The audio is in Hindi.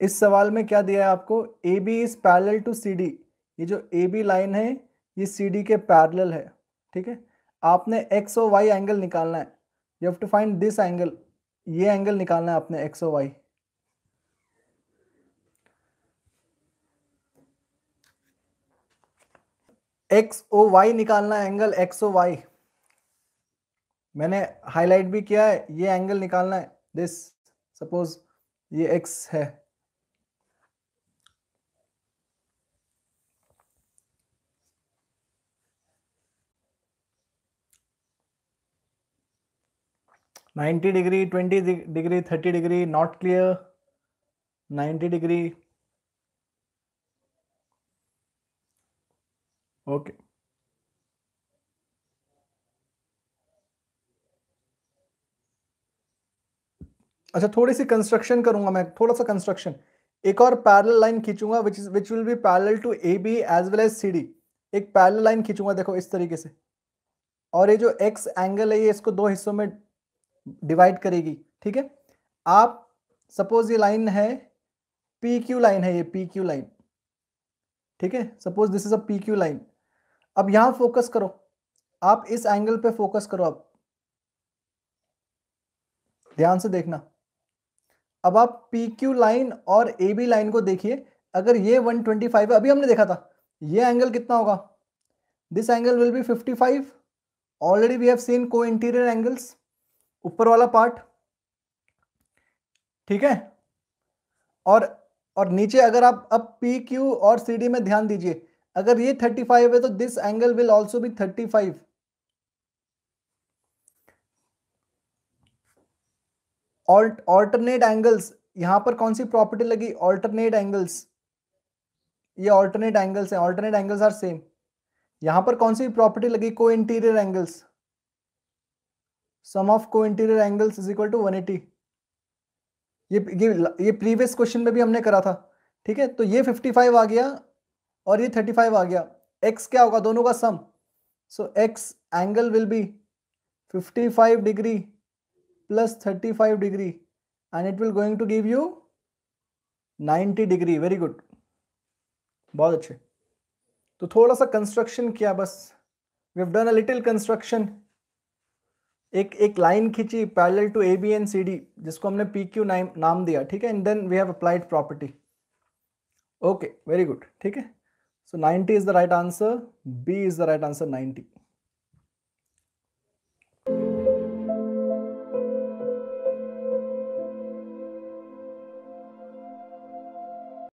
इस सवाल में क्या दिया है आपको A B is parallel to C D ये जो ए बी लाइन है ये सी डी के पैरल है ठीक है आपने एक्स और वाई एंगल निकालना है you have to find this angle ये एंगल निकालना है आपने एक्स और वाई एक्स ओ वाई निकालना है एंगल एक्स ओ वाई मैंने हाईलाइट भी किया है ये एंगल निकालना है दिस सपोज ये एक्स है ninety degree twenty degree thirty degree not clear ninety degree okay okay. अच्छा थोड़ी सी कंस्ट्रक्शन करूंगा मैं थोड़ा सा कंस्ट्रक्शन एक और पैरल लाइन खींचूंगा which is which will be parallel to A B as well as C D एक पैरल लाइन खींचूंगा देखो इस तरीके से और ये जो एक्स एंगल है ये इसको दो हिस्सों में डिवाइड करेगी ठीक है आप सपोज ये लाइन है पी क्यू लाइन है ये पी क्यू लाइन ठीक है suppose this is a P Q line अब यहां फोकस करो आप इस एंगल पे फोकस करो आप ध्यान से देखना अब आप पी क्यू लाइन और ए बी लाइन को देखिए अगर ये 125 है अभी हमने देखा था ये एंगल कितना होगा this angle will be 55 already we have seen co interior angles ऊपर वाला पार्ट ठीक है और और नीचे अगर आप अब पी क्यू और सी डी में ध्यान दीजिए अगर ये 35 है तो this angle will also be 35 alternate angles यहां पर कौन सी प्रॉपर्टी लगी ऑल्टरनेट एंगल्स ये ऑल्टरनेट एंगल्स हैं ऑल्टरनेट एंगल्स आर सेम यहां पर कौन सी प्रॉपर्टी लगी को इंटीरियर एंगल्स सम ऑफ को interior angles is equal to one eighty ये ये ये प्रीवियस क्वेश्चन में भी हमने करा था ठीक है तो ये फिफ्टी फाइव आ गया और ये थर्टी फाइव आ गया एक्स क्या होगा दोनों का sum so X angle will be fifty five degree plus 35 degree and it will going to give you 90 degree very good बहुत अच्छे तो थोड़ा सा कंस्ट्रक्शन किया बस we have done a little construction एक एक लाइन खींची parallel to A B and C D जिसको हमने पी क्यू नाम नाम दिया ठीक है and then we have applied property okay very good ठीक है so 90 is the right answer B is the right answer 90